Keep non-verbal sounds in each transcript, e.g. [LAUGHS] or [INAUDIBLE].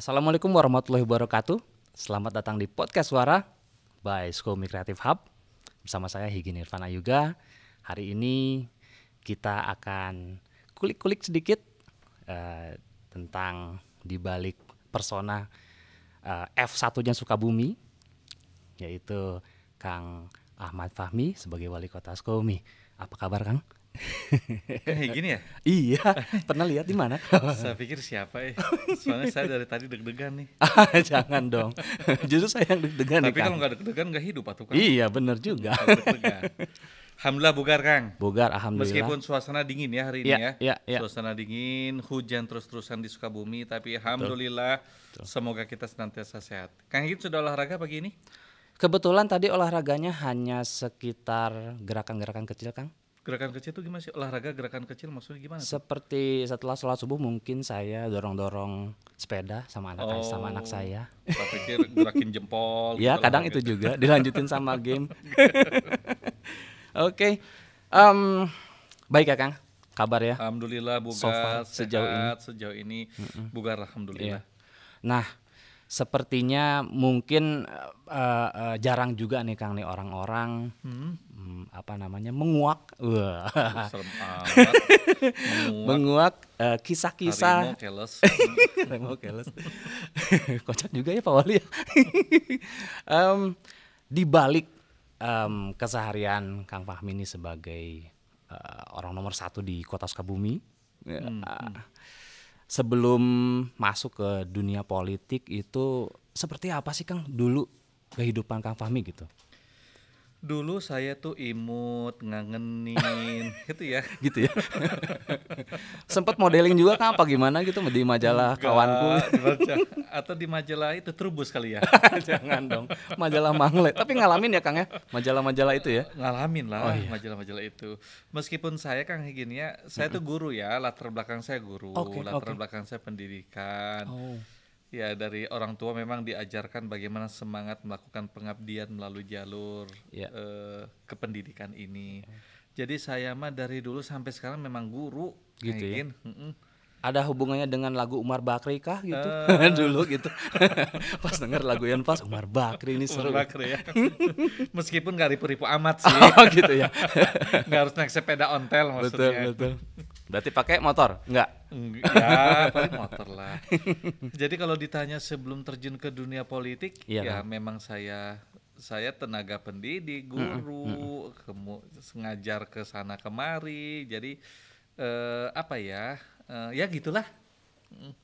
Assalamualaikum warahmatullahi wabarakatuh. Selamat datang di podcast Suara by Skomi Creative Hub. Bersama saya Higi Nirvana Yuga. Hari ini kita akan kulik-kulik sedikit uh, tentang dibalik persona uh, f 1 suka Sukabumi yaitu Kang Ahmad Fahmi sebagai wali kota Skomi. Apa kabar Kang? Kan kayak gini ya? Iya, pernah lihat di mana? saya pikir siapa ya? Soalnya saya dari tadi deg-degan nih. [LAUGHS] Ah, jangan dong. Justru saya yang deg-degan Tapi nih, kalau nggak deg-degan nggak hidup atau kan? Iya, benar juga. Alhamdulillah bugar Kang. Bugar alhamdulillah. Meskipun suasana dingin ya hari ini iya, ya. ya, ya. Suasana dingin, hujan terus-terusan di Sukabumi tapi alhamdulillah Betul. semoga kita senantiasa sehat. Kang Higit sudah olahraga pagi ini? Kebetulan tadi olahraganya hanya sekitar gerakan-gerakan kecil Kang Gerakan kecil itu gimana sih? Olahraga gerakan kecil maksudnya gimana? Seperti setelah sholat subuh mungkin saya dorong-dorong sepeda sama anak oh, sama anak saya. Saya pikir gerakin jempol. ya kadang itu gitu. juga dilanjutin sama [LAUGHS] game. Oke, okay. um, baik ya Kang, kabar ya. Alhamdulillah bugar so far, sejauh ini. Sejauh ini bugar alhamdulillah. Yeah. Nah sepertinya mungkin uh, uh, jarang juga nih Kang nih orang-orang hmm. um, apa namanya menguak, uh. [LAUGHS] menguak eh, kisah-kisah. Remo keles, [LAUGHS] [LAUGHS] kocak juga ya Pak Wali. um, di balik um, keseharian Kang Fahmi ini sebagai uh, orang nomor satu di Kota Sukabumi. Ya, hmm. Uh, sebelum masuk ke dunia politik itu seperti apa sih Kang dulu kehidupan Kang Fahmi gitu? dulu saya tuh imut ngangenin [LAUGHS] gitu ya gitu ya sempat modeling juga kan apa gimana gitu di majalah Enggak, kawanku atau di majalah itu terubus kali ya [LAUGHS] jangan dong majalah manglet tapi ngalamin ya Kang ya majalah-majalah itu ya ngalamin lah oh, iya. majalah-majalah itu meskipun saya Kang gini ya saya mm -hmm. tuh guru ya latar belakang saya guru okay, latar okay. belakang saya pendidikan oh Ya dari orang tua memang diajarkan bagaimana semangat melakukan pengabdian melalui jalur ya. uh, kependidikan ini. Ya. Jadi saya mah dari dulu sampai sekarang memang guru. Gitu ya. Ada hubungannya dengan lagu Umar Bakri kah gitu? Uh. [LAUGHS] dulu gitu. [LAUGHS] pas denger lagu yang pas Umar Bakri ini seru. Umar Bakri ya. [LAUGHS] Meskipun gak ribu-ribu amat sih. Oh gitu ya. gak harus naik sepeda ontel maksudnya. Betul betul. Berarti pakai motor? Enggak. Ya, paling motor lah. [LAUGHS] Jadi kalau ditanya sebelum terjun ke dunia politik, iya, ya memang saya saya tenaga pendidik, guru, hmm. -hmm. ngajar ke sana kemari. Jadi eh, apa ya? Eh, ya gitulah. Mm.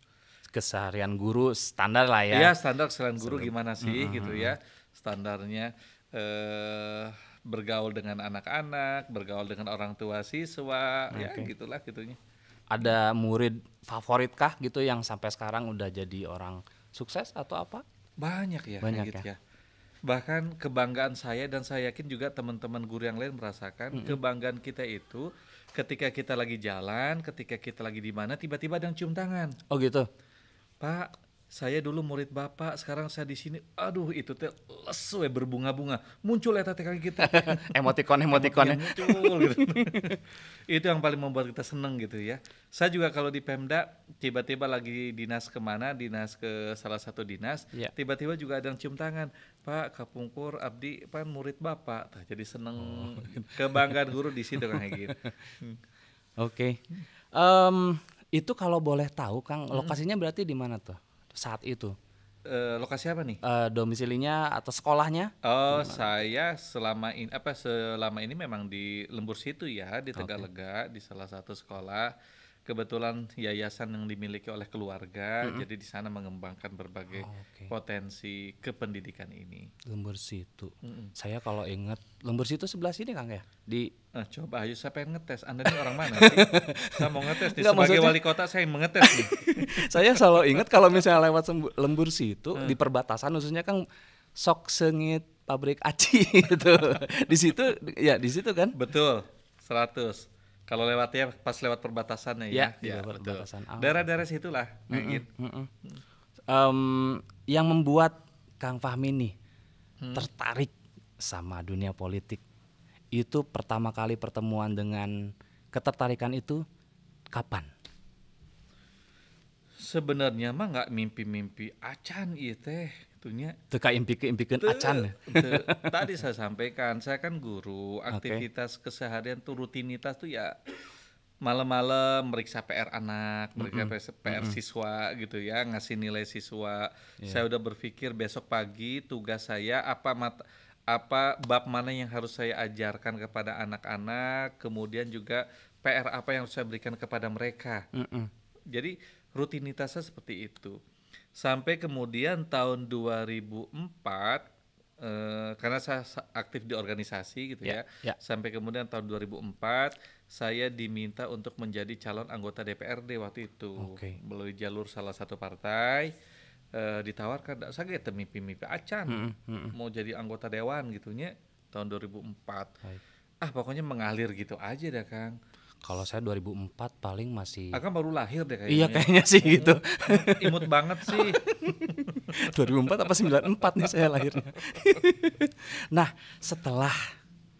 Keseharian guru standar lah ya. Iya, standar keseharian guru gimana sih -hmm. gitu ya. Standarnya eh bergaul dengan anak-anak, bergaul dengan orang tua siswa, okay. ya gitulah gitunya. Ada murid favorit kah gitu yang sampai sekarang udah jadi orang sukses atau apa? Banyak ya, banyak gitu ya. ya. Bahkan kebanggaan saya dan saya yakin juga teman-teman guru yang lain merasakan mm -hmm. kebanggaan kita itu ketika kita lagi jalan, ketika kita lagi di mana tiba-tiba ada yang cium tangan. Oh gitu. Pak, saya dulu murid bapak, sekarang saya di sini. Aduh, itu teh lesu ya berbunga-bunga. Muncul ya kaki kita. [LAUGHS] emotikon, emotikon. Muncul gitu. [LAUGHS] itu yang paling membuat kita seneng gitu ya. Saya juga kalau di Pemda tiba-tiba lagi dinas kemana, dinas ke salah satu dinas, ya. tiba-tiba juga ada yang cium tangan. Pak Kapungkur Abdi pan murid bapak. jadi seneng oh. [LAUGHS] kebanggaan guru di situ kayak gitu. Hmm. Oke. Okay. Um, itu kalau boleh tahu Kang, lokasinya berarti di mana tuh? saat itu? Uh, lokasi apa nih? Uh, domisilinya atau sekolahnya? Oh, Dimana? saya selama ini apa selama ini memang di Lembur situ ya, di Tegalega okay. di salah satu sekolah kebetulan yayasan yang dimiliki oleh keluarga, mm -hmm. jadi di sana mengembangkan berbagai oh, okay. potensi kependidikan ini. Lembur situ. Mm -hmm. Saya kalau ingat Lembur situ sebelah sini Kang ya di. Nah, coba ayo saya pengen ngetes. Anda ini orang mana? sih? [LAUGHS] saya mau ngetes. di Sebagai maksudnya... wali kota saya yang mengetes nih. [LAUGHS] saya selalu ingat kalau misalnya lewat Lembur situ mm. di perbatasan khususnya Kang sok sengit pabrik aci [LAUGHS] itu. di situ ya di situ kan? Betul. seratus. Kalau lewat ya pas lewat ya, ya, gitu. ya, perbatasan ya. Ah, iya, ya perbatasan. Daerah-daerah situlah Um, yang membuat Kang Fahmi nih hmm. tertarik sama dunia politik itu pertama kali pertemuan dengan ketertarikan itu kapan? Sebenarnya mah nggak mimpi-mimpi acan iya teh sebetulnya teka impik-impikan acan. Te, [LAUGHS] tadi saya sampaikan, saya kan guru, aktivitas okay. keseharian tuh rutinitas tuh ya malam-malam meriksa PR anak, meriksa mm -hmm. PR mm -hmm. siswa gitu ya, ngasih nilai siswa. Yeah. Saya udah berpikir besok pagi tugas saya apa mata apa bab mana yang harus saya ajarkan kepada anak-anak, kemudian juga PR apa yang harus saya berikan kepada mereka. Mm -hmm. Jadi rutinitasnya seperti itu sampai kemudian tahun 2004 eh, karena saya aktif di organisasi gitu yeah, ya. Yeah. Ya. Sampai kemudian tahun 2004 saya diminta untuk menjadi calon anggota DPRD waktu itu okay. melalui jalur salah satu partai eh, ditawarkan saya kayak mimpi-mimpi acan mm -hmm. mau jadi anggota dewan gitunya tahun 2004. Hai. Ah pokoknya mengalir gitu aja dah Kang. Kalau saya 2004 paling masih Akan baru lahir deh kayaknya. Iya kayaknya sih iya. gitu. Imut banget sih. 2004 [LAUGHS] apa 94 nih saya lahirnya. [LAUGHS] nah, setelah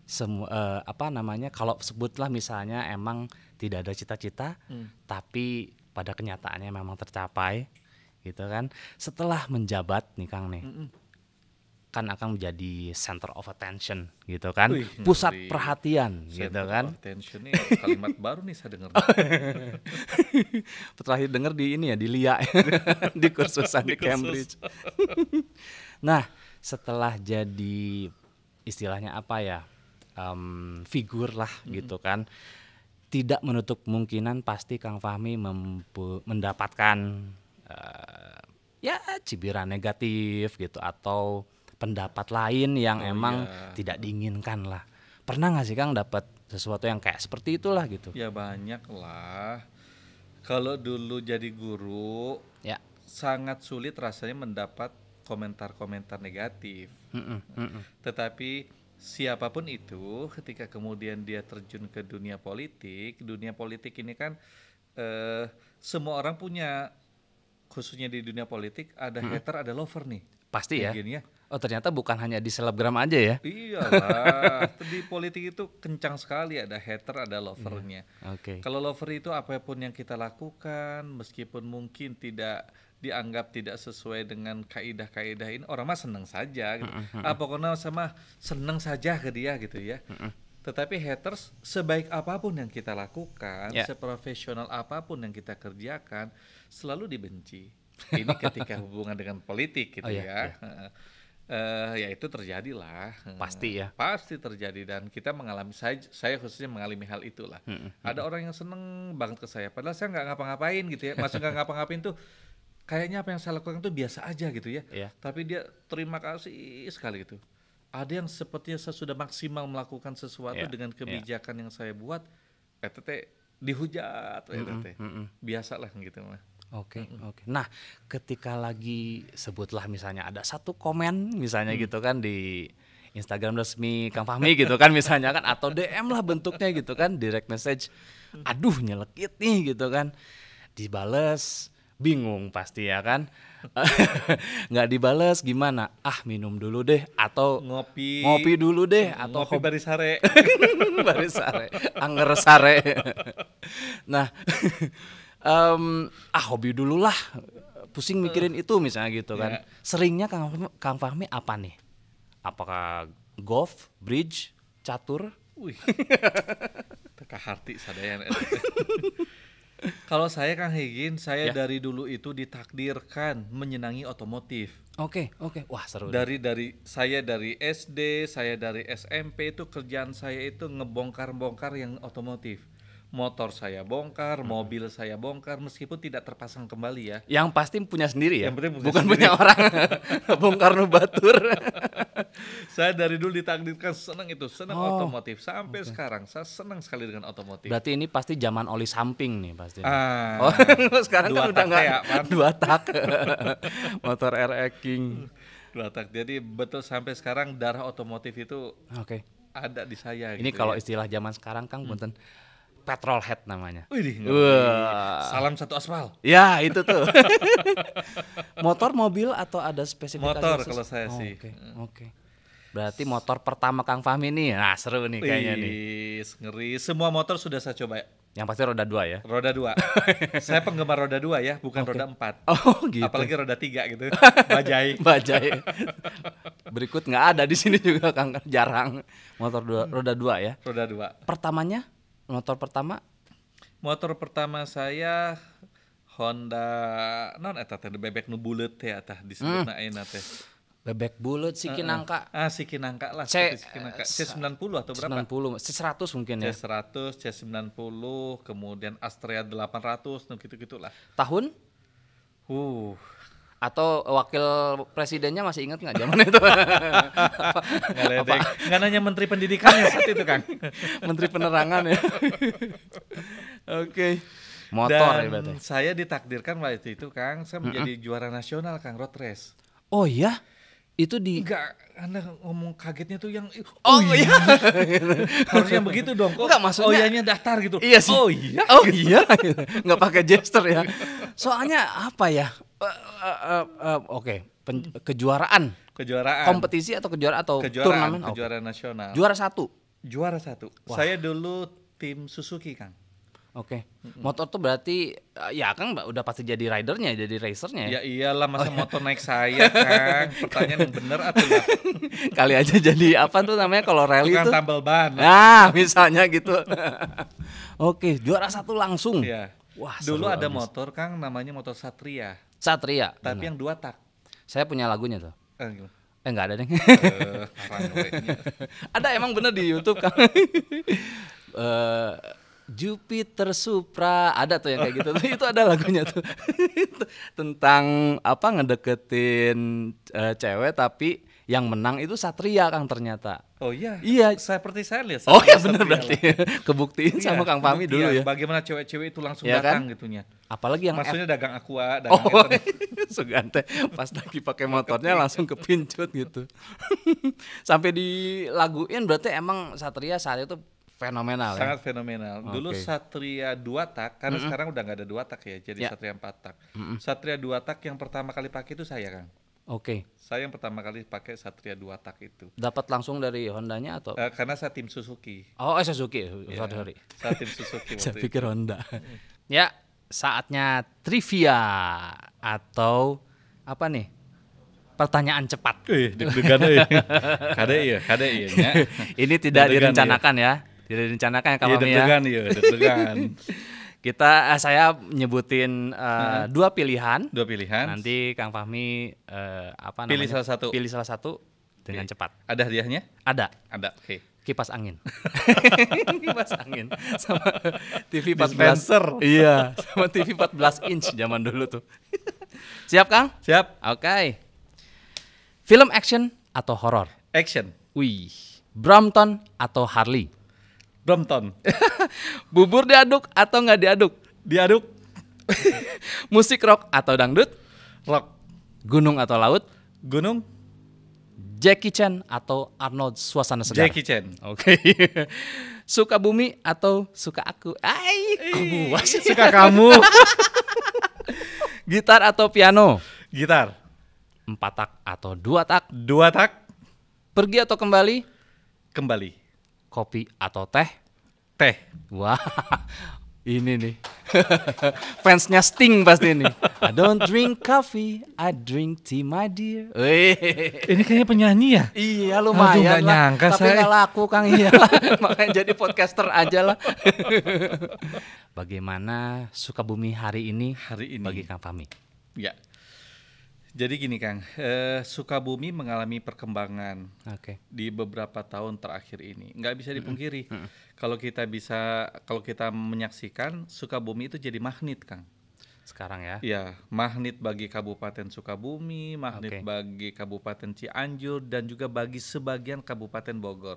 semua uh, eh, apa namanya kalau sebutlah misalnya emang tidak ada cita-cita hmm. tapi pada kenyataannya memang tercapai gitu kan. Setelah menjabat nih Kang nih. Mm kan akan menjadi center of attention gitu kan Wih, pusat ngeri. perhatian center gitu kan of attention nih kalimat [LAUGHS] baru nih saya dengar [LAUGHS] terakhir dengar di ini ya di LIA ya. [LAUGHS] di kursusan di, di kursus. Cambridge nah setelah jadi istilahnya apa ya um, figur lah mm -hmm. gitu kan tidak menutup kemungkinan pasti Kang Fahmi mendapatkan uh, ya cibiran negatif gitu atau pendapat lain yang oh, emang iya. tidak diinginkan lah. Pernah nggak sih Kang dapat sesuatu yang kayak seperti itulah gitu? Ya banyak lah. Kalau dulu jadi guru, ya. sangat sulit rasanya mendapat komentar-komentar negatif. Mm -mm, mm -mm. Tetapi siapapun itu, ketika kemudian dia terjun ke dunia politik, dunia politik ini kan eh, semua orang punya, khususnya di dunia politik ada mm -mm. hater, ada lover nih. Pasti ya. Begini ya Oh ternyata bukan hanya di selebgram aja ya? Iya Iyalah, [LAUGHS] di politik itu kencang sekali ada hater ada lovernya. Yeah. Oke. Okay. Kalau lover itu apapun yang kita lakukan, meskipun mungkin tidak dianggap tidak sesuai dengan kaidah-kaidah ini, orang mah seneng saja. Gitu. Mm -hmm. ah, pokoknya sama seneng saja ke dia gitu ya. Mm -hmm. Tetapi haters sebaik apapun yang kita lakukan, yeah. seprofesional apapun yang kita kerjakan, selalu dibenci. Ini ketika [LAUGHS] hubungan dengan politik gitu oh, iya, ya. Yeah, iya. yeah. Uh, ya itu terjadi lah pasti ya pasti terjadi dan kita mengalami saya saya khususnya mengalami hal itulah hmm, hmm ada hmm. orang yang seneng banget ke saya padahal saya nggak ngapa-ngapain gitu ya masa nggak ngapa-ngapain tuh kayaknya apa yang saya lakukan tuh biasa aja gitu ya yeah. tapi dia terima kasih sekali gitu ada yang sepertinya saya sudah maksimal melakukan sesuatu yeah. dengan iya. kebijakan yeah. yang saya buat eh teteh dihujat eh hmm, tete mm -hmm. biasalah gitu mah Oke, okay, mm-hmm. oke. Okay. Nah, ketika lagi sebutlah misalnya ada satu komen misalnya mm. gitu kan di Instagram resmi Kang Fahmi gitu kan misalnya kan atau DM lah bentuknya gitu kan direct message. Aduh nyelekit nih gitu kan. Dibales bingung pasti ya kan. [LAUGHS] nggak dibales gimana? Ah, minum dulu deh atau ngopi. Ngopi dulu deh atau ngopi baris [LAUGHS] sare. baris sare. Anger sare. nah, [LAUGHS] um, ah hobi dulu lah pusing mikirin itu misalnya gitu kan. Iya. Seringnya Kang Fahmi, Kang Fahmi apa nih? Apakah golf, bridge, catur? Wih. [LAUGHS] Teka hati sadayana. [LAUGHS] Kalau saya Kang higin saya yeah. dari dulu itu ditakdirkan menyenangi otomotif. Oke, okay, oke. Okay. Wah, seru. Dari deh. dari saya dari SD, saya dari SMP itu kerjaan saya itu ngebongkar-bongkar yang otomotif motor saya bongkar, hmm. mobil saya bongkar, meskipun tidak terpasang kembali ya. Yang pasti punya sendiri ya. Yang penting punya Bukan sendiri. punya orang. [LAUGHS] bongkar nubatur. [LAUGHS] saya dari dulu ditakdirkan senang itu, senang oh. otomotif. Sampai okay. sekarang saya senang sekali dengan otomotif. Berarti ini pasti zaman oli samping nih pasti. Ah, [LAUGHS] oh, sekarang dua kan udah nggak ya, dua tak. motor RX King. Dua tak. Jadi betul sampai sekarang darah otomotif itu Oke. Okay. ada di saya. Ini gitu kalau ya. istilah zaman sekarang Kang hmm. Bunten Petrol Head namanya. Wih, Wah. Salam satu aspal. Ya, itu tuh. [LAUGHS] motor, mobil atau ada spesifikasi? Motor kalau saya oh, sih. Oke. Okay. Okay. Berarti motor pertama Kang Fahmi nih. Nah, seru nih kayaknya Wih, nih. ngeri. Semua motor sudah saya coba. Ya. Yang pasti roda dua ya? Roda dua. [LAUGHS] saya penggemar roda dua ya, bukan okay. roda empat. [LAUGHS] Oh gitu. Apalagi roda tiga gitu. Bajai. Bajai. Berikut nggak ada di sini juga Kang. Jarang motor dua, roda dua ya. Roda dua. Pertamanya? Motor pertama? Motor pertama saya Honda non eta eh, teh bebek nu bulet ya, teh atah disebutna hmm. ayeuna teh. Bebek bulet si Kinangka. Uh, uh. Ah si Kinangka lah C, si Kinangka. Eh, C90 atau berapa? 90, C100 mungkin ya. C100, C90, kemudian Astrea 800 dan gitu-gitulah. Tahun? Uh, atau wakil presidennya masih ingat nggak zaman itu? [LAUGHS] Nggak nanya menteri pendidikannya saat itu kan? [LAUGHS] menteri penerangan ya. [LAUGHS] Oke. Okay. Motor ya Dan ya saya ditakdirkan waktu itu Kang, saya menjadi mm -hmm. juara nasional Kang road race. Oh iya? Itu di Enggak, Anda ngomong kagetnya tuh yang Oh, oh iya. iya. Harusnya begitu dong. Kok Enggak maksudnya. Oh iyanya daftar gitu. Iya sih. Oh iya. Oh iya. Enggak pakai gesture ya. Soalnya apa ya? uh, uh, uh, oke okay. kejuaraan kejuaraan kompetisi atau kejuaraan atau kejuaraan, turnamen kejuaraan okay. nasional juara satu juara satu Wah. saya dulu tim Suzuki kang Oke, okay. mm -hmm. motor tuh berarti ya kan udah pasti jadi ridernya, jadi racernya. Ya, ya iyalah masa oh, iya. motor naik saya kan. Pertanyaan yang benar atau [LAUGHS] enggak? Kali aja jadi apa tuh namanya kalau rally Tukang itu? tambal ban. Nah, misalnya gitu. [LAUGHS] Oke, okay, juara satu langsung. Iya. Wah, dulu ada abis. motor Kang namanya motor Satria. Satria. Tapi bener. yang dua tak. Saya punya lagunya tuh. Eh, oh, enggak gitu. eh nggak ada deh. Eh, [LAUGHS] ada emang bener di YouTube kan. uh, [LAUGHS] Jupiter Supra ada tuh yang kayak gitu [LAUGHS] itu ada lagunya tuh tentang apa ngedeketin uh, cewek tapi yang menang itu Satria Kang ternyata. Oh iya. Iya. saya Seperti saya lihat. Satria, oh iya benar berarti. [LAUGHS] Kebuktiin iya, sama Kang Pami dulu iya, ya. Bagaimana cewek-cewek itu langsung ya datang kan? gitunya. Apalagi yang Maksudnya F... dagang aqua, [LAUGHS] dagang oh, [LAUGHS] Sugante pas lagi pakai motornya langsung kepincut gitu. Sampai dilaguin berarti emang Satria saat itu fenomenal. Ya? Sangat ya? fenomenal. Dulu Satria dua tak, karena mm -hmm. sekarang udah nggak ada dua tak ya, jadi yeah. Satria empat tak. Mm -hmm. Satria dua tak yang pertama kali pakai itu saya kang. Oke. Okay. Saya yang pertama kali pakai Satria dua tak itu. Dapat langsung dari Hondanya atau? Uh, karena saya tim Suzuki. Oh, eh, Suzuki. Yeah. Sorry, sorry. Saya tim Suzuki. [LAUGHS] saya pikir itu. Honda. ya, saatnya trivia atau apa nih? Pertanyaan cepat. Eh, deg-degan ya. Kade iya, kade iya. [LAUGHS] Ini tidak direncanakan iya. ya. Tidak direncanakan ya, Kak iya, ya. Deg-degan iya, deg-degan. [LAUGHS] Kita uh, saya nyebutin uh, hmm. dua pilihan. Dua pilihan. Nanti Kang Fahmi uh, apa pilih namanya? Pilih salah satu. Pilih salah satu dengan okay. cepat. Ada hadiahnya? Ada. Ada. Oke. Okay. Kipas angin. [LAUGHS] kipas angin sama TV 14. Iya, sama TV 14 inch zaman dulu tuh. Siap, Kang? Siap. Oke. Okay. Film action atau horor? Action. Wih. Brompton atau Harley? Brompton. [LAUGHS] Bubur diaduk atau nggak diaduk? Diaduk. [LAUGHS] Musik rock atau dangdut? Rock. Gunung atau laut? Gunung. Jackie Chan atau Arnold Suasana Segar? Jackie Chan. Oke. Okay. [LAUGHS] suka bumi atau suka aku? Ai, kamu. Suka kamu. Gitar atau piano? Gitar. Empat tak atau dua tak? Dua tak. Pergi atau kembali? Kembali kopi atau teh? Teh. Wah, [LAUGHS] ini nih. [LAUGHS] Fansnya Sting pasti ini. I don't drink coffee, I drink tea my dear. ini kayaknya penyanyi ya? Iya lumayan Aduh, lah. nyangka Tapi saya. gak laku Kang iya [LAUGHS] Makanya jadi podcaster aja lah. Bagaimana suka bumi hari ini, hari ini. bagi Kang Fahmi? Ya, jadi gini Kang, eh, Sukabumi mengalami perkembangan okay. di beberapa tahun terakhir ini. Nggak bisa dipungkiri, mm -hmm. kalau kita bisa, kalau kita menyaksikan Sukabumi itu jadi magnet Kang. Sekarang ya? Ya, magnet bagi Kabupaten Sukabumi, magnet okay. bagi Kabupaten Cianjur, dan juga bagi sebagian Kabupaten Bogor.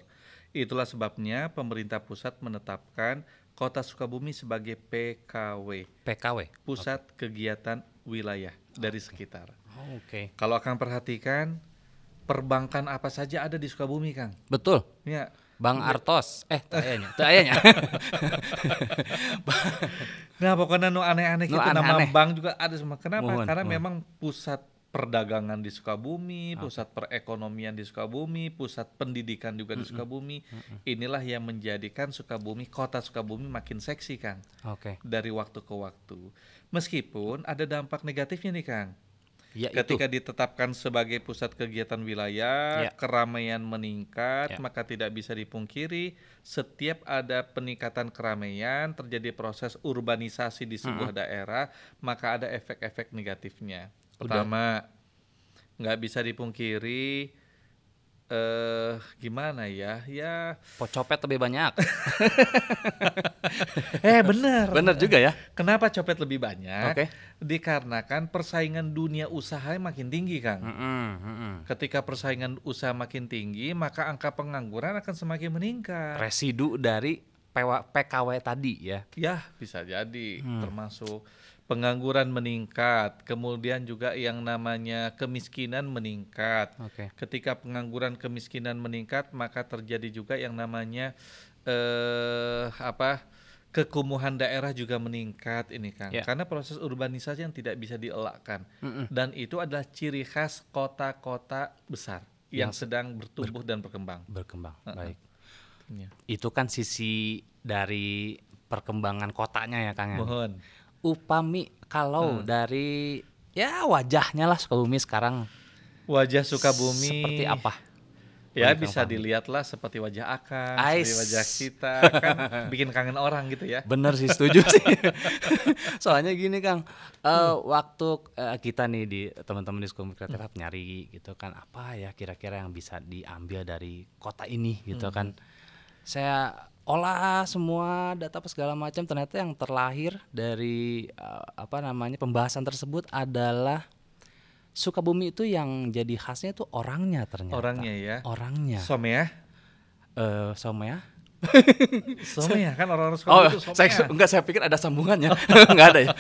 Itulah sebabnya pemerintah pusat menetapkan Kota Sukabumi sebagai PKW. PKW. Pusat okay. Kegiatan wilayah dari sekitar. Oh, Oke. Okay. Kalau akan perhatikan perbankan apa saja ada di Sukabumi, Kang. Betul. Ya. Bang iya. Artos, eh [LAUGHS] tayanya, tayanya. nah pokoknya nu aneh-aneh no gitu aneh -aneh. nama bank juga ada semua. Kenapa? Mohon, Karena mohon. memang pusat perdagangan di Sukabumi, pusat perekonomian di Sukabumi, pusat pendidikan juga di Sukabumi. Inilah yang menjadikan Sukabumi, kota Sukabumi makin seksi, Kang. Oke. Okay. Dari waktu ke waktu. Meskipun ada dampak negatifnya nih, Kang. Ya, Ketika itu. ditetapkan sebagai pusat kegiatan wilayah, ya. keramaian meningkat, ya. maka tidak bisa dipungkiri setiap ada peningkatan keramaian, terjadi proses urbanisasi di sebuah uh daerah, maka ada efek-efek negatifnya. Pertama nggak bisa dipungkiri eh gimana ya? Ya pocopet lebih banyak. [LAUGHS] eh bener. Bener juga ya. Kenapa copet lebih banyak? Okay. Dikarenakan persaingan dunia usaha makin tinggi, Kang. Mm -mm, mm -mm. Ketika persaingan usaha makin tinggi, maka angka pengangguran akan semakin meningkat. Residu dari PKW tadi ya. Ya, bisa jadi hmm. termasuk pengangguran meningkat, kemudian juga yang namanya kemiskinan meningkat. Okay. Ketika pengangguran kemiskinan meningkat, maka terjadi juga yang namanya eh apa? kekumuhan daerah juga meningkat ini kan yeah. karena proses urbanisasi yang tidak bisa dielakkan mm -mm. dan itu adalah ciri khas kota-kota besar yang, yang sedang bertumbuh ber dan berkembang berkembang uh -uh. baik yeah. itu kan sisi dari perkembangan kotanya ya Kang ya? mohon Upami kalau hmm. dari ya wajahnya lah Sukabumi sekarang. Wajah Sukabumi seperti apa? Ya Wajah bisa dilihatlah seperti wajah Akang, seperti wajah kita kan bikin kangen orang gitu ya. Bener sih setuju sih. [LAUGHS] Soalnya gini Kang, uh, waktu uh, kita nih di teman-teman di Sekolah Kreatif hmm. nyari gitu kan apa ya kira-kira yang bisa diambil dari kota ini gitu hmm. kan. Saya olah semua data apa segala macam ternyata yang terlahir dari uh, apa namanya pembahasan tersebut adalah Sukabumi itu yang jadi khasnya itu orangnya ternyata. Orangnya ya. Orangnya. Somea. Eh uh, Somea. ya [LAUGHS] kan orang-orang Sukabumi oh, itu somea. Saya, enggak saya pikir ada sambungannya. [LAUGHS] enggak ada ya.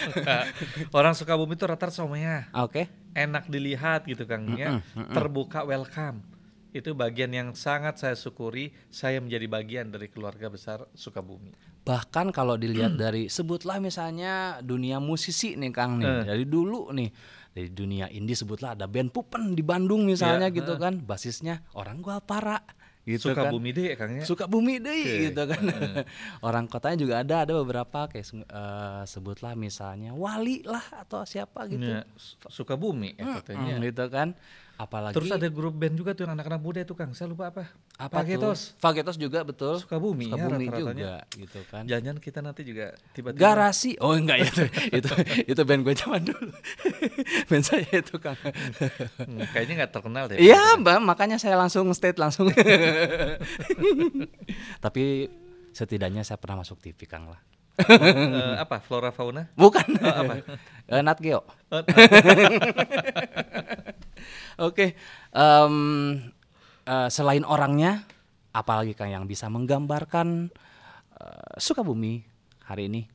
orang Sukabumi itu rata-rata ya. Oke. Okay. Enak dilihat gitu Kang mm -mm, mm -mm. Terbuka welcome itu bagian yang sangat saya syukuri saya menjadi bagian dari keluarga besar Sukabumi. Bahkan kalau dilihat hmm. dari sebutlah misalnya dunia musisi nih Kang nih hmm. dari dulu nih dari dunia indie sebutlah ada band Pupen di Bandung misalnya ya, gitu hmm. kan basisnya orang gua para gitu suka kan. bumi deh kangnya suka bumi deh okay. gitu kan uh. [LAUGHS] orang kotanya juga ada ada beberapa kayak uh, sebutlah misalnya wali lah atau siapa gitu ya, suka bumi ya, katanya hmm, gitu kan apalagi terus ada grup band juga tuh anak-anak muda itu Kang saya lupa apa apa Fagetos tuh? Fagetos juga betul suka bumi ya, rata juga gitu kan jangan kita nanti juga tiba-tiba garasi oh enggak itu ya. [LAUGHS] itu itu band gue zaman dulu [LAUGHS] band saya itu Kang hmm, kayaknya nggak terkenal deh iya Mbak makanya saya langsung state langsung [LAUGHS] tapi setidaknya saya pernah masuk TV Kang lah uh, apa flora fauna? Bukan. Oh, apa? uh, [LAUGHS] Nat Geo. Oh, [LAUGHS] Oke, okay. um, uh, eh, selain orangnya, apalagi kang yang bisa menggambarkan uh, Sukabumi hari ini?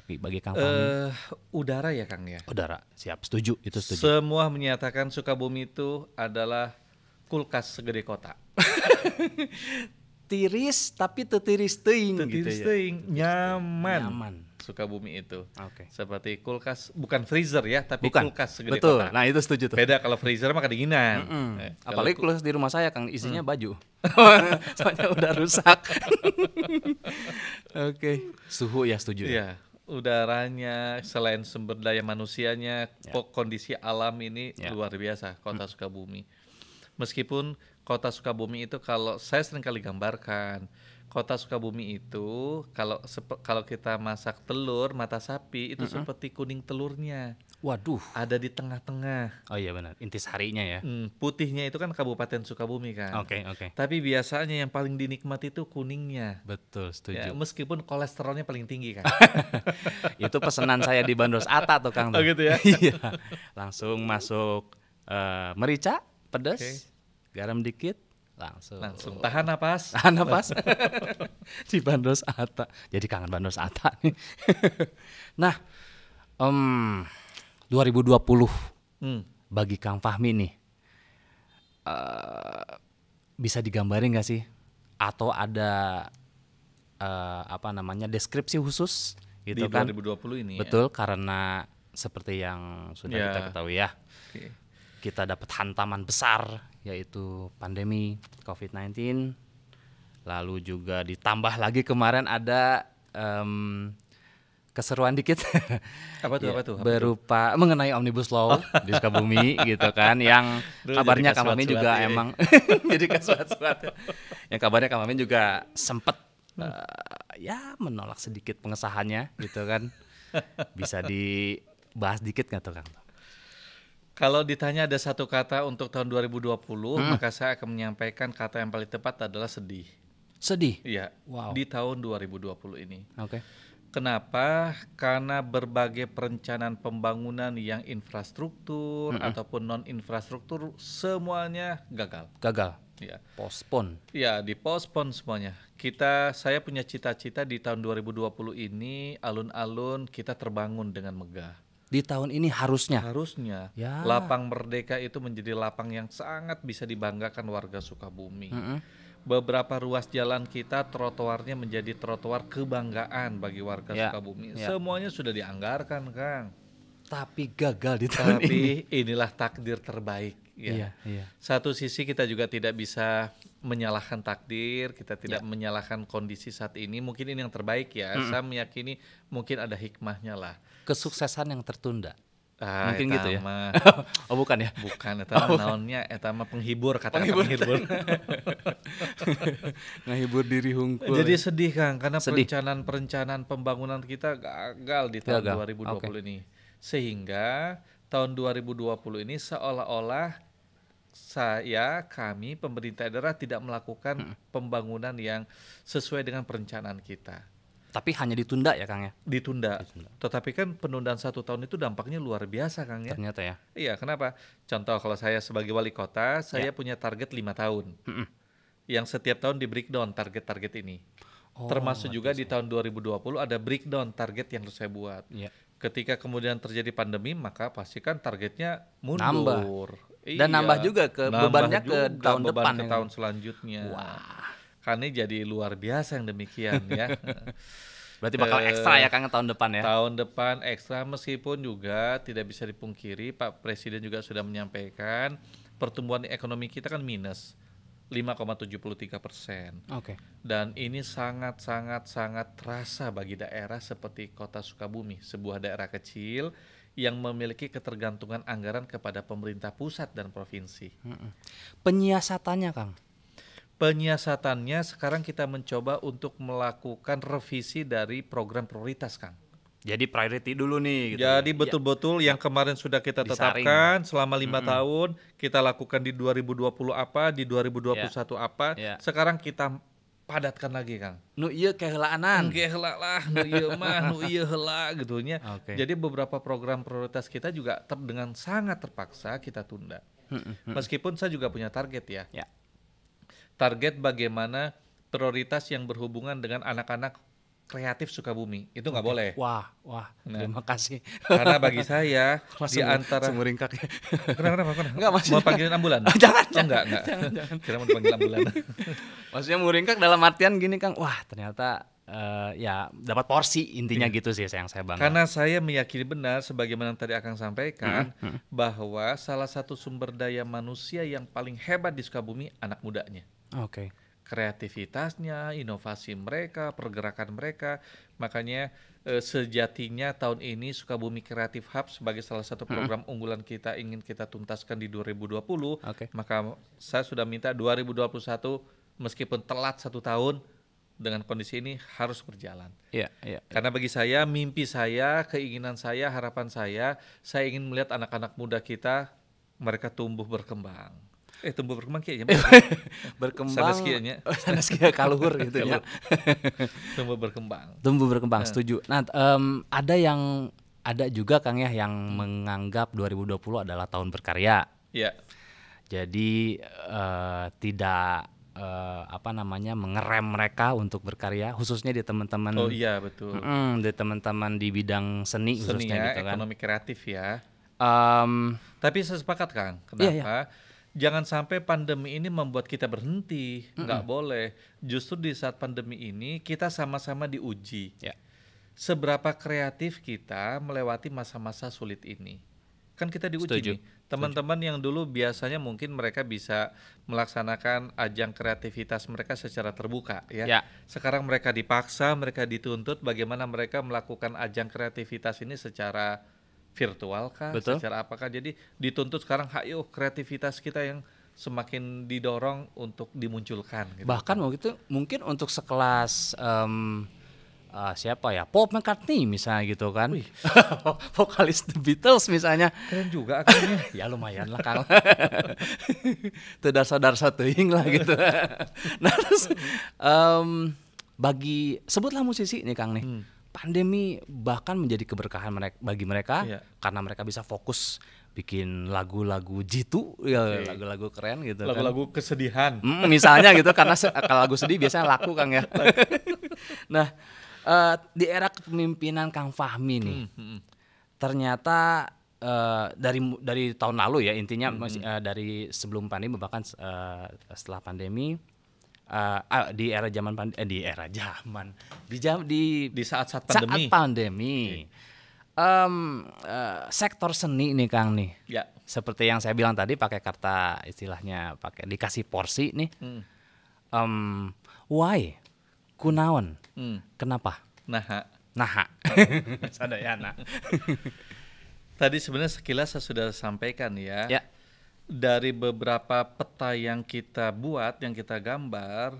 Tapi bagi kang uh, udara ya kang ya. Udara, siap, setuju itu setuju. Semua menyatakan Sukabumi itu adalah kulkas segede kota. [LAUGHS] tiris tapi tetiris teing gitu tetiris gitu teing ya. nyaman nyaman bumi itu okay. seperti kulkas bukan freezer ya tapi bukan. kulkas segede betul kota. nah itu setuju tuh beda kalau freezer mah kedinginan mm -hmm. Eh, apalagi kulkas di rumah saya kang isinya mm. baju [LAUGHS] [LAUGHS] soalnya udah rusak [LAUGHS] oke okay. suhu ya setuju ya iya, udaranya selain sumber daya manusianya ya. kondisi alam ini ya. luar biasa kota mm. Sukabumi meskipun kota Sukabumi itu kalau saya sering kali gambarkan kota Sukabumi itu kalau kalau kita masak telur mata sapi itu mm -hmm. seperti kuning telurnya. Waduh. Ada di tengah-tengah. Oh iya benar, intisarinya ya. Hmm, putihnya itu kan Kabupaten Sukabumi kan. Oke, okay, oke. Okay. Tapi biasanya yang paling dinikmati itu kuningnya. Betul, setuju. Ya, meskipun kolesterolnya paling tinggi kan. [LAUGHS] itu pesanan saya di Bandos Ata tuh Kang. Oh gitu ya. [LAUGHS] Iya. Langsung masuk uh, merica pedas. Okay garam dikit langsung langsung tahan napas [LAUGHS] tahan napas di [LAUGHS] Bandos Ata jadi kangen Bandos Ata nih [LAUGHS] nah um, 2020 hmm. bagi Kang Fahmi nih uh, bisa digambarin gak sih atau ada uh, apa namanya deskripsi khusus gitu di kan 2020 ini ya. betul ya? karena seperti yang sudah ya. kita ketahui ya okay. kita dapat hantaman besar yaitu pandemi COVID-19. Lalu juga ditambah lagi kemarin ada um, keseruan dikit. [LAUGHS] Apa tuh? ya, apa tuh? Apa berupa itu? mengenai omnibus law oh. di Sukabumi [LAUGHS] gitu kan, yang Duh, kabarnya Kamamin juga ya. emang [LAUGHS] jadi kesuat-suat. yang kabarnya kami juga sempet hmm. uh, ya menolak sedikit pengesahannya gitu kan. Bisa dibahas dikit nggak tuh Kang? Kalau ditanya ada satu kata untuk tahun 2020, hmm. maka saya akan menyampaikan kata yang paling tepat adalah sedih. Sedih? Iya. Wow. Di tahun 2020 ini. Oke. Okay. Kenapa? Karena berbagai perencanaan pembangunan yang infrastruktur -hmm. ataupun non infrastruktur semuanya gagal. Gagal. Ya. Postpone. Ya, dipospon semuanya. Kita saya punya cita-cita di tahun 2020 ini alun-alun kita terbangun dengan megah di tahun ini harusnya. Harusnya. Ya. Lapang Merdeka itu menjadi lapang yang sangat bisa dibanggakan warga Sukabumi. Mm -hmm. Beberapa ruas jalan kita trotoarnya menjadi trotoar kebanggaan bagi warga ya. Sukabumi. Ya. Semuanya sudah dianggarkan, Kang. Tapi gagal di tahun Tapi ini. inilah takdir terbaik. Ya. Iya, iya. Satu sisi kita juga tidak bisa menyalahkan takdir, kita tidak iya. menyalahkan kondisi saat ini. Mungkin ini yang terbaik ya. Mm. Saya meyakini mungkin ada hikmahnya lah. Kesuksesan yang tertunda. Ah, mungkin gitu ya. [LAUGHS] oh bukan ya. Bukan itu oh, naonnya eta mah penghibur kata penghibur. penghibur. [LAUGHS] Ngehibur diri hungkul. Jadi sedih kan karena perencanaan-perencanaan pembangunan kita gagal di tahun gagal. 2020 okay. ini. Sehingga tahun 2020 ini seolah-olah saya, kami, pemerintah daerah tidak melakukan hmm. pembangunan yang sesuai dengan perencanaan kita. Tapi hanya ditunda ya Kang ya? Ditunda. ditunda. Tetapi kan penundaan satu tahun itu dampaknya luar biasa Kang ya? Ternyata ya. Iya kenapa? Contoh kalau saya sebagai wali kota, saya ya. punya target lima tahun. Hmm. Yang setiap tahun di breakdown target-target ini. Oh, Termasuk juga saya. di tahun 2020 ada breakdown target yang harus saya buat. Ya ketika kemudian terjadi pandemi maka pastikan targetnya mundur. Nambah. Iya. Dan nambah juga ke nambah bebannya juga ke tahun beban depan ke ya. tahun selanjutnya. Wah. Karena jadi luar biasa yang demikian ya. [LAUGHS] Berarti bakal uh, ekstra ya Kang tahun depan ya. Tahun depan ekstra meskipun juga tidak bisa dipungkiri Pak Presiden juga sudah menyampaikan pertumbuhan ekonomi kita kan minus 5,73 persen. Oke. Okay. Dan ini sangat sangat sangat terasa bagi daerah seperti Kota Sukabumi, sebuah daerah kecil yang memiliki ketergantungan anggaran kepada pemerintah pusat dan provinsi. Penyiasatannya, Kang. Penyiasatannya sekarang kita mencoba untuk melakukan revisi dari program prioritas, Kang. Jadi priority dulu nih. Gitu ya. Jadi iya. betul-betul ya. yang kemarin sudah kita Disaring. tetapkan selama lima -hmm. tahun kita lakukan di 2020 apa, di 2021 yeah. Iya. apa. Yeah. Sekarang kita padatkan lagi Kang. Nu iya kehelaanan. kehelalah lah, nu iya mah, nu iya hela gitu nya. Okay. Jadi beberapa program prioritas kita juga ter, dengan sangat terpaksa kita tunda. Hmm, hmm, hmm. Meskipun saya juga punya target ya. ya. Target bagaimana prioritas yang berhubungan dengan anak-anak kreatif Sukabumi. Itu nggak boleh. Wah, wah. Nah. Terima kasih. Karena bagi saya [LAUGHS] di antara semeringkak. Ya. Kenapa, kenapa, kenapa? Enggak, maksudnya... Mau panggilin ambulan? Oh, [LAUGHS] jangan, oh, nggak. enggak, enggak. Kira mau panggil ambulan. [LAUGHS] maksudnya muringkak dalam artian gini, Kang. Wah, ternyata Uh, ya dapat porsi intinya ya. gitu sih sayang saya bangga. Karena saya meyakini benar sebagaimana tadi akan sampaikan -hmm. bahwa salah satu sumber daya manusia yang paling hebat di Sukabumi anak mudanya. Oke. Okay kreativitasnya, inovasi mereka, pergerakan mereka. Makanya eh, sejatinya tahun ini Sukabumi Creative Hub sebagai salah satu program hmm. unggulan kita ingin kita tuntaskan di 2020. Okay. Maka saya sudah minta 2021 meskipun telat satu tahun dengan kondisi ini harus berjalan. Iya, iya. Karena bagi saya mimpi saya, keinginan saya, harapan saya, saya ingin melihat anak-anak muda kita mereka tumbuh berkembang Eh tumbuh berkembang kayaknya [LAUGHS] berkembang. Sana kianya. Sana kaluhur [LAUGHS] gitu ya. [LAUGHS] tumbuh berkembang. Tumbuh berkembang, hmm. setuju. Nah, um, ada yang ada juga Kang ya yang menganggap 2020 adalah tahun berkarya. Iya. Jadi uh, tidak uh, apa namanya mengerem mereka untuk berkarya khususnya di teman-teman oh iya betul mm, di teman-teman di bidang seni, seni khususnya ya, gitu kan ekonomi kreatif ya um, tapi saya sepakat kang kenapa iya, iya jangan sampai pandemi ini membuat kita berhenti, nggak mm -hmm. boleh. Justru di saat pandemi ini kita sama-sama diuji. Yeah. Seberapa kreatif kita melewati masa-masa sulit ini? Kan kita diuji nih. Teman-teman yang dulu biasanya mungkin mereka bisa melaksanakan ajang kreativitas mereka secara terbuka ya. ya. Sekarang mereka dipaksa, mereka dituntut bagaimana mereka melakukan ajang kreativitas ini secara virtual kah, Betul. secara apakah. Jadi dituntut sekarang hayo oh, kreativitas kita yang semakin didorong untuk dimunculkan. Gitu. Bahkan gitu mungkin untuk sekelas um, uh, siapa ya Paul McCartney misalnya gitu kan [LAUGHS] vokalis The Beatles misalnya keren juga akhirnya [LAUGHS] ya lumayan lah kang [LAUGHS] tidak sadar satuing lah gitu nah terus um, bagi sebutlah musisi nih kang nih hmm pandemi bahkan menjadi keberkahan mereka, bagi mereka yeah. karena mereka bisa fokus bikin lagu-lagu jitu, lagu ya, lagu-lagu keren gitu. Kan. Lagu-lagu kan. kesedihan. Mm, misalnya gitu karena kalau lagu sedih biasanya laku Kang ya. [LAUGHS] nah, uh, di era kepemimpinan Kang Fahmi nih. mm hmm. Ternyata Uh, dari dari tahun lalu ya intinya hmm. uh, dari sebelum pandemi bahkan uh, setelah pandemi uh, di era zaman pand eh, di era zaman di jam di di saat-saat pandemi. Saat pandemi. Okay. Um, uh, sektor seni nih Kang nih. Ya. Seperti yang saya bilang tadi pakai kata istilahnya pakai dikasih porsi nih. Hmm. Um, why? kunawan Hmm. Kenapa? Nah. Nah. [LAUGHS] Sadayana. Tadi sebenarnya sekilas saya sudah sampaikan ya. Ya dari beberapa peta yang kita buat, yang kita gambar,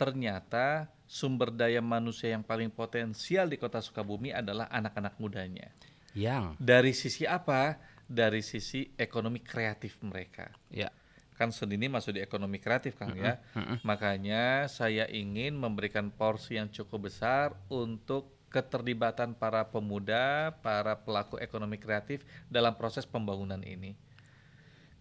ternyata sumber daya manusia yang paling potensial di Kota Sukabumi adalah anak-anak mudanya. Yang dari sisi apa? Dari sisi ekonomi kreatif mereka. Ya. Kan seni ini masuk di ekonomi kreatif Kang mm -hmm. ya. Mm -hmm. Makanya saya ingin memberikan porsi yang cukup besar untuk keterlibatan para pemuda, para pelaku ekonomi kreatif dalam proses pembangunan ini.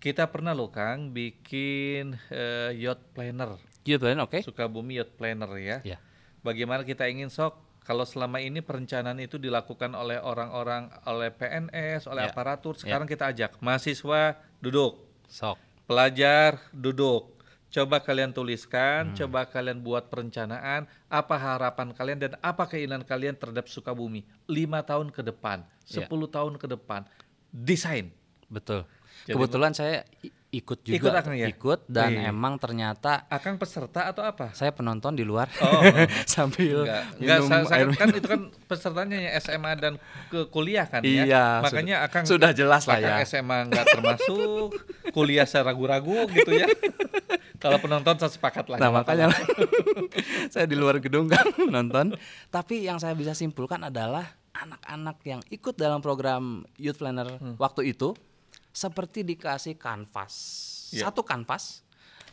Kita pernah loh Kang bikin uh, yacht planner. Yacht planner, oke. Okay. Sukabumi yacht planner ya. Yeah. Bagaimana kita ingin sok kalau selama ini perencanaan itu dilakukan oleh orang-orang oleh PNS, oleh yeah. aparatur, iya. sekarang yeah. kita ajak mahasiswa duduk. Sok. Pelajar duduk. Coba kalian tuliskan, hmm. coba kalian buat perencanaan, apa harapan kalian dan apa keinginan kalian terhadap Sukabumi lima tahun ke depan, iya. sepuluh yeah. tahun ke depan. Desain. Betul. Jadi Kebetulan saya ikut juga ikut, akang, ya? ikut dan Iyi. emang ternyata akan peserta atau apa? Saya penonton di luar. Oh. [LAUGHS] sambil enggak, enggak saya, air kan itu kan pesertanya ya SMA dan ke kuliah kan ya? iya, ya. Makanya sudah, sudah jelas lah ya. SMA enggak termasuk, [LAUGHS] kuliah saya ragu-ragu gitu ya. [LAUGHS] Kalau penonton saya sepakat lah. Nah, ya, makanya ya. saya di luar gedung kan nonton. Tapi yang saya bisa simpulkan adalah anak-anak yang ikut dalam program Youth Planner hmm. waktu itu seperti dikasih kanvas. Yeah. Satu kanvas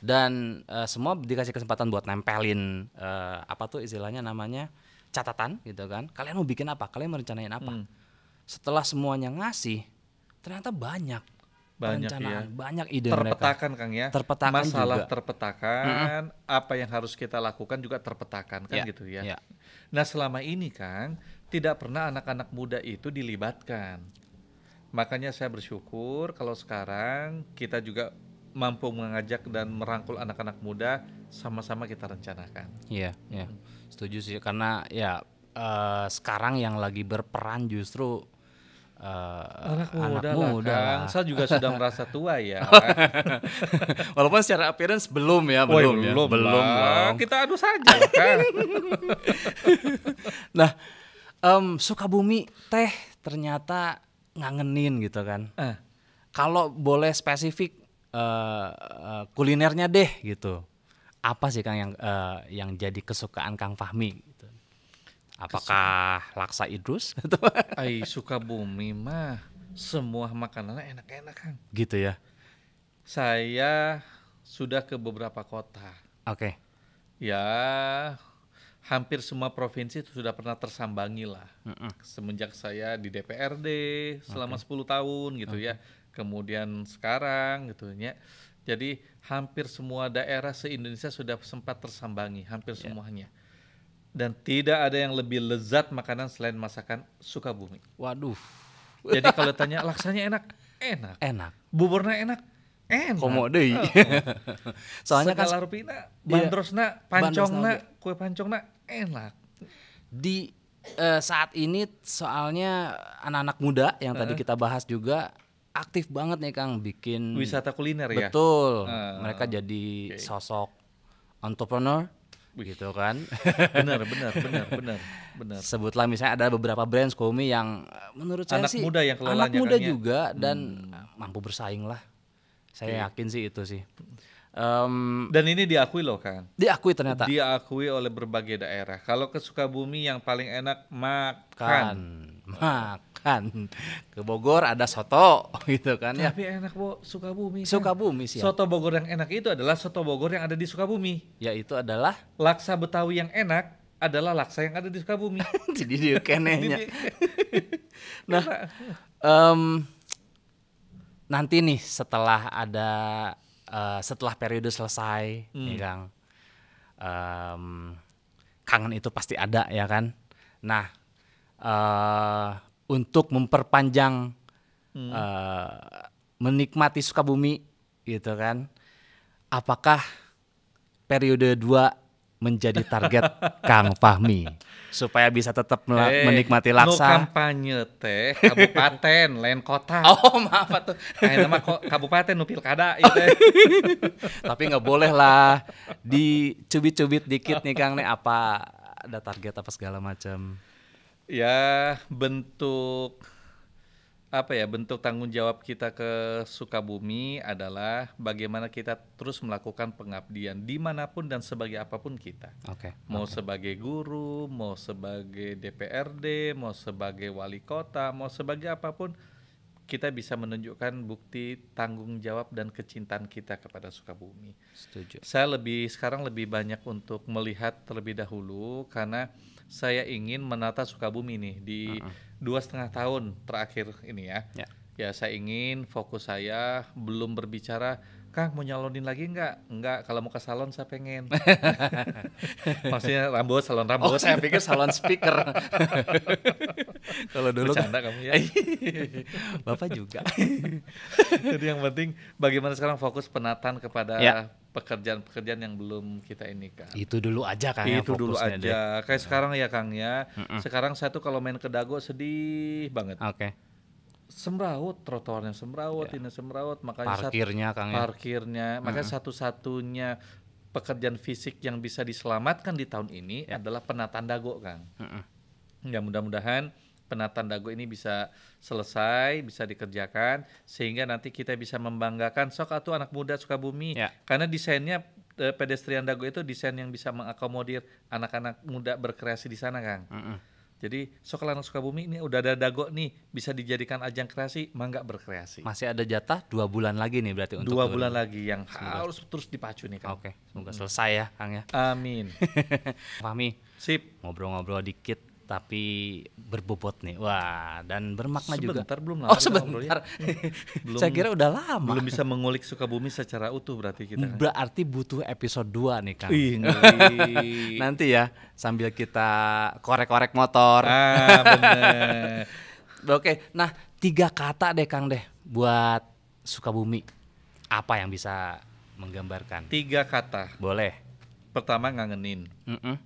dan uh, semua dikasih kesempatan buat nempelin uh, apa tuh istilahnya namanya catatan gitu kan. Kalian mau bikin apa? Kalian merencanain apa? Hmm. Setelah semuanya ngasih, ternyata banyak banyak ya. banyak ide terpetakan mereka. Kang ya. Terpetakan Masalah juga. terpetakan, mm-hmm. apa yang harus kita lakukan juga terpetakan kan yeah. gitu ya. Yeah. Nah, selama ini Kang, tidak pernah anak-anak muda itu dilibatkan. Makanya saya bersyukur kalau sekarang kita juga mampu mengajak dan merangkul anak-anak muda sama-sama kita rencanakan. Iya, iya. Hmm. Setuju sih karena ya uh, sekarang yang lagi berperan justru Uh, anak muda, anak muda. Kan? Saya juga sudah merasa tua ya. [LAUGHS] Walaupun secara appearance belum ya, belum, belum ya. Belum, belum. Kita adu saja, kan. [LAUGHS] nah, um, Sukabumi teh ternyata ngangenin gitu kan. Eh. Kalau boleh spesifik uh, uh, kulinernya deh gitu. Apa sih Kang yang uh, yang jadi kesukaan Kang Fahmi gitu. Apakah Kesuka. laksa idrus? [LAUGHS] suka bumi mah semua makanannya enak-enak Kang. Gitu ya. Saya sudah ke beberapa kota. Oke. Okay. Ya hampir semua provinsi itu sudah pernah tersambangi lah uh-uh. semenjak saya di DPRD selama okay. 10 tahun gitu okay. ya kemudian sekarang gitu ya jadi hampir semua daerah se Indonesia sudah sempat tersambangi hampir yeah. semuanya dan tidak ada yang lebih lezat makanan selain masakan Sukabumi waduh jadi kalau tanya laksanya enak enak enak buburnya enak enak komode oh. [LAUGHS] soalnya Segala kan rupina iya. bandrosna pancongna kue pancongna enak di uh, saat ini soalnya anak-anak muda yang uh tadi kita bahas juga aktif banget nih Kang bikin wisata kuliner betul, ya. Betul. Uh, mereka jadi okay. sosok entrepreneur Wih. gitu kan. [LAUGHS] benar, benar, benar, benar, benar. Sebutlah misalnya ada beberapa brand Skomi yang eh, menurut anak saya anak sih muda yang anak muda kan ya? juga ya. dan hmm. mampu bersaing lah. Saya okay. yakin sih itu sih. Um, Dan ini diakui loh kan? Diakui ternyata. Diakui oleh berbagai daerah. Kalau ke Sukabumi yang paling enak makan. Kan, makan. Ke Bogor ada soto [LAUGHS] gitu kan Tapi ya. Tapi enak bu Sukabumi. Kan? Sukabumi sih. Soto Bogor yang enak itu adalah soto Bogor yang ada di Sukabumi. Yaitu adalah laksa Betawi yang enak adalah laksa yang ada di Sukabumi. [LAUGHS] Jadi dia kenehnya. [LAUGHS] nah, um, nanti nih setelah ada Eh, setelah periode selesai ya hmm. ya kan? um, kangen itu pasti ada ya kan nah uh, untuk memperpanjang hmm. uh, menikmati Sukabumi gitu kan apakah periode 2 menjadi target [LAUGHS] Kang Fahmi supaya bisa tetap hey, eh, menikmati laksa. kampanye teh kabupaten, [LAUGHS] lain kota. Oh, maaf tuh. Nah, nama kabupaten nupil kada itu. [LAUGHS] Tapi nggak boleh lah dicubit-cubit dikit nih Kang nih apa ada target apa segala macam. Ya bentuk apa ya bentuk tanggung jawab kita ke Sukabumi adalah bagaimana kita terus melakukan pengabdian dimanapun dan sebagai apapun kita. Oke. Okay. Mau okay. sebagai guru, mau sebagai DPRD, mau sebagai wali kota, mau sebagai apapun kita bisa menunjukkan bukti tanggung jawab dan kecintaan kita kepada Sukabumi. Setuju. Saya lebih sekarang lebih banyak untuk melihat terlebih dahulu karena saya ingin menata Sukabumi nih di dua setengah tahun terakhir ini ya. ya. Ya saya ingin fokus saya belum berbicara Kang mau nyalonin lagi enggak? Enggak, kalau mau ke salon saya pengen. [LAUGHS] Maksudnya rambut, salon rambut. Oh, saya pikir salon speaker. kalau dulu Bercanda kamu ya. Bapak juga. [LAUGHS] Jadi yang penting bagaimana sekarang fokus penataan kepada ya pekerjaan-pekerjaan yang belum kita ini kan. Itu dulu aja kan. Itu dulu aja. Deh. Kayak sekarang ya Kang ya. Mm -mm. Sekarang saya tuh kalau main ke Dago sedih banget. Oke. Okay. Semrawut trotoarnya semrawut, yeah. ini semrawut, makanya parkirnya satu, Kang ya. Parkirnya, mm -mm. makanya satu-satunya pekerjaan fisik yang bisa diselamatkan di tahun ini yeah. adalah penataan Dago Kang. Mm -mm. Ya mudah-mudahan penataan dagu ini bisa selesai, bisa dikerjakan sehingga nanti kita bisa membanggakan sok atau anak muda Sukabumi ya. karena desainnya eh, pedestrian dagu itu desain yang bisa mengakomodir anak-anak muda berkreasi di sana, Kang. Mm -mm. Jadi sekolah anak Sukabumi ini udah ada dago nih bisa dijadikan ajang kreasi, mangga berkreasi. Masih ada jatah dua bulan lagi nih berarti untuk dua bulan lagi yang semoga. harus terus dipacu nih kang. Oke, semoga selesai ya kang ya. Amin. [LAUGHS] Fahmi, sip. Ngobrol-ngobrol dikit tapi berbobot nih. Wah, dan bermakna sebentar, juga. Sebentar belum oh, lama. Oh, sebentar. [LAUGHS] belum, Saya kira udah lama. Belum bisa mengulik Sukabumi secara utuh berarti kita. Berarti butuh episode 2 nih, Kang. Ih, [LAUGHS] Nanti ya sambil kita korek-korek motor. Ah, benar. [LAUGHS] Oke, nah tiga kata deh Kang deh buat Sukabumi. Apa yang bisa menggambarkan? Tiga kata. Boleh. Pertama ngangenin. Mm -mm.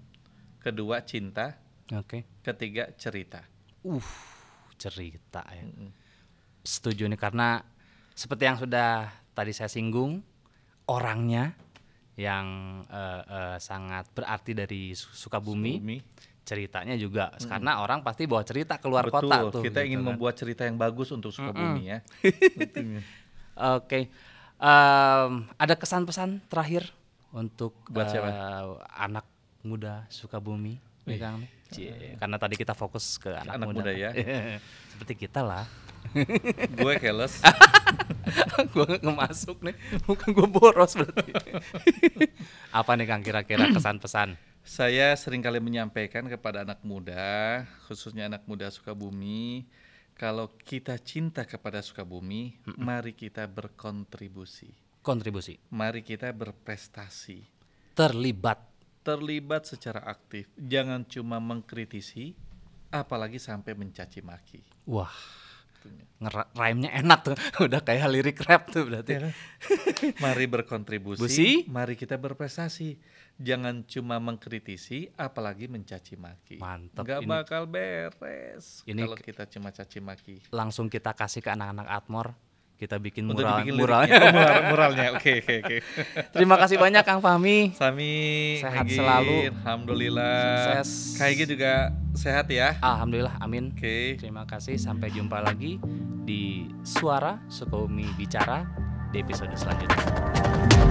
Kedua cinta. Oke. Okay ketiga cerita. Uh, cerita ya. Mm -hmm. Setuju nih karena seperti yang sudah tadi saya singgung orangnya yang uh, uh, sangat berarti dari Sukabumi. Sukabumi ceritanya juga hmm. karena orang pasti bawa cerita keluar Betul, kota tuh kita gitu ingin kan. membuat cerita yang bagus untuk Sukabumi hmm. ya [LAUGHS] oke okay. um, ada kesan pesan terakhir untuk buat uh, siapa eh, anak muda Sukabumi Cie, karena tadi kita fokus ke anak, anak muda. muda ya. [LAUGHS] Seperti kita lah. [LAUGHS] gue keles. [LAUGHS] gue masuk nih, bukan gue boros berarti. Apa nih Kang kira-kira kesan-pesan? Saya seringkali menyampaikan kepada anak muda, khususnya anak muda Sukabumi, kalau kita cinta kepada Sukabumi, mari kita berkontribusi. Kontribusi. Mari kita berprestasi. Terlibat terlibat secara aktif. Jangan cuma mengkritisi, apalagi sampai mencaci maki. Wah, rhyme-nya enak tuh, [LAUGHS] udah kayak lirik rap tuh berarti. Ya kan? [LAUGHS] mari berkontribusi, Busi? mari kita berprestasi. Jangan cuma mengkritisi, apalagi mencaci maki. Mantap. Gak ini, bakal beres ini kalau kita cuma caci maki. Langsung kita kasih ke anak-anak Atmor kita bikin mural bikin muralnya. [LAUGHS] Oh, muralnya. Oke, oke, Terima kasih banyak Kang Fahmi. Sami sehat selalu. Alhamdulillah. Sukses. Kayak juga sehat ya. Alhamdulillah, amin. Oke. Okay. Terima kasih sampai jumpa lagi di Suara Sukumi Bicara di episode selanjutnya.